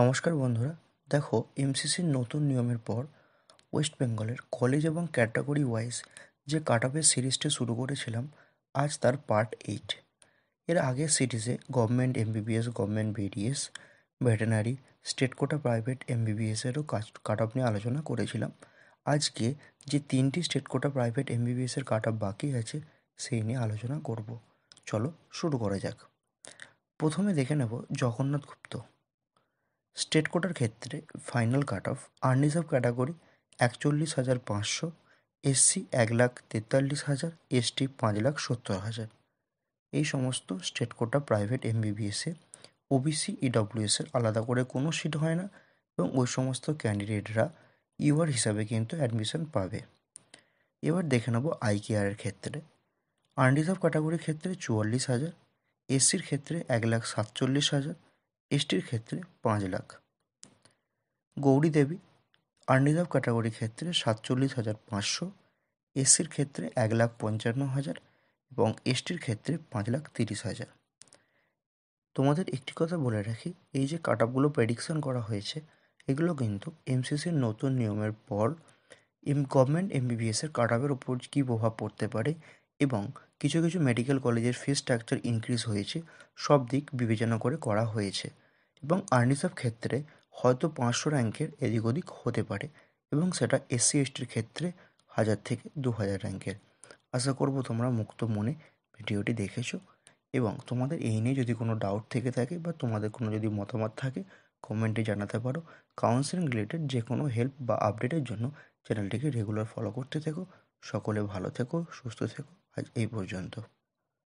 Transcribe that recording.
নমস্কার বন্ধুরা দেখো এমসিসির নতুন নিয়মের পর ওয়েস্ট বেঙ্গলের কলেজ এবং ক্যাটাগরি ওয়াইজ যে কাট অফের সিরিজটি শুরু করেছিলাম আজ তার পার্ট এইট এর আগের সিরিজে government MBBS government BDS veterinary state quota private এমবিবিএসেরও কাজ কাট অফ নিয়ে আলোচনা করেছিলাম আজকে যে তিনটি স্টেট কোটা প্রাইভেট এমবিবিএসের কাট অফ বাকি আছে সেই নিয়ে আলোচনা করব চলো শুরু করা যাক প্রথমে দেখে নেব জগন্নাথ গুপ্ত স্টেট কোটার ক্ষেত্রে final cut off reserve category একচল্লিশ হাজার পাঁচশো এসসি এক লাখ তেতাল্লিশ হাজার এসটি পাঁচ লাখ সত্তর হাজার এই সমস্ত স্টেট কোটা প্রাইভেট এমবিবিএসে ওবিসি ইডব্লিউএসের আলাদা করে কোনো সিট হয় না এবং ওই সমস্ত ক্যান্ডিডেটরা ইউআর হিসাবে কিন্তু অ্যাডমিশন পাবে এবার দেখে নেব আইকেআরের ক্ষেত্রে আনরিজার্ভ ক্যাটাগরির ক্ষেত্রে চুয়াল্লিশ হাজার এসসির ক্ষেত্রে এক লাখ সাতচল্লিশ হাজার এসটির ক্ষেত্রে পাঁচ লাখ গৌরী দেবী আন্ডিজাব ক্যাটাগরির ক্ষেত্রে সাতচল্লিশ হাজার পাঁচশো এসসির ক্ষেত্রে এক লাখ পঞ্চান্ন হাজার এবং এসটির ক্ষেত্রে পাঁচ লাখ তিরিশ হাজার তোমাদের একটি কথা বলে রাখি এই যে কাট আপগুলো প্রেডিকশন করা হয়েছে এগুলো কিন্তু এমসিসির নতুন নিয়মের পর এম গভর্নমেন্ট এমবিবিএসের কাট আপের উপর কী প্রভাব পড়তে পারে এবং কিছু কিছু মেডিকেল কলেজের ফিস স্ট্রাকচার ইনক্রিজ হয়েছে সব দিক বিবেচনা করে করা হয়েছে এবং আর্নিসব ক্ষেত্রে হয়তো পাঁচশো র্যাঙ্কের এদিক ওদিক হতে পারে এবং সেটা এসসি এসটির ক্ষেত্রে হাজার থেকে দু হাজার র্যাঙ্কের আশা করব তোমরা মুক্ত মনে ভিডিওটি দেখেছো এবং তোমাদের এই নিয়ে যদি কোনো ডাউট থেকে থাকে বা তোমাদের কোনো যদি মতামত থাকে কমেন্টে জানাতে পারো কাউন্সিলিং রিলেটেড যে কোনো হেল্প বা আপডেটের জন্য চ্যানেলটিকে রেগুলার ফলো করতে থেকো সকলে ভালো থেকো সুস্থ থেকো আজ এই পর্যন্ত